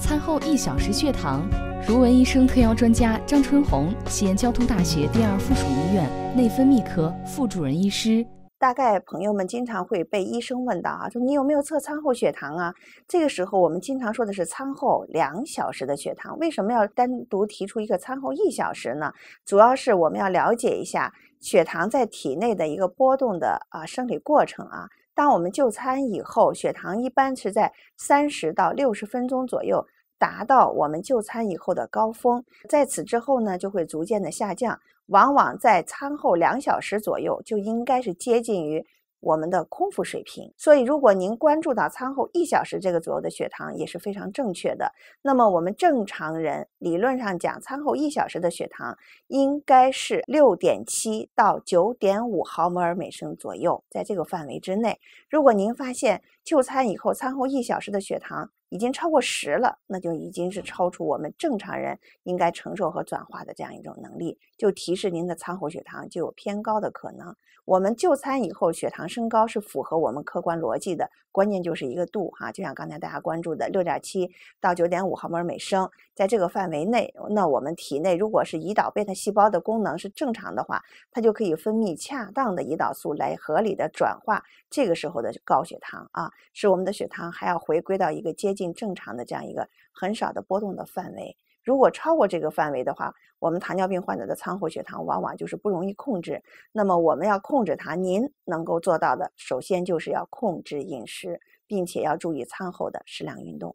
餐后一小时血糖，如闻医生特邀专家张春红，西安交通大学第二附属医院内分泌科副主任医师。大概朋友们经常会被医生问到啊，说你有没有测餐后血糖啊？这个时候我们经常说的是餐后两小时的血糖，为什么要单独提出一个餐后一小时呢？主要是我们要了解一下。血糖在体内的一个波动的啊生理过程啊，当我们就餐以后，血糖一般是在三十到六十分钟左右达到我们就餐以后的高峰，在此之后呢，就会逐渐的下降，往往在餐后两小时左右就应该是接近于。我们的空腹水平，所以如果您关注到餐后一小时这个左右的血糖也是非常正确的。那么我们正常人理论上讲，餐后一小时的血糖应该是六点七到九点五毫摩尔每升左右，在这个范围之内。如果您发现，就餐以后，餐后一小时的血糖已经超过十了，那就已经是超出我们正常人应该承受和转化的这样一种能力，就提示您的餐后血糖就有偏高的可能。我们就餐以后血糖升高是符合我们客观逻辑的，关键就是一个度哈。就像刚才大家关注的六点七到九点五毫摩尔每升，在这个范围内，那我们体内如果是胰岛贝塔细胞的功能是正常的话，它就可以分泌恰当的胰岛素来合理的转化这个时候的高血糖啊。使我们的血糖还要回归到一个接近正常的这样一个很少的波动的范围。如果超过这个范围的话，我们糖尿病患者的餐后血糖往往就是不容易控制。那么我们要控制它，您能够做到的，首先就是要控制饮食，并且要注意餐后的适量运动。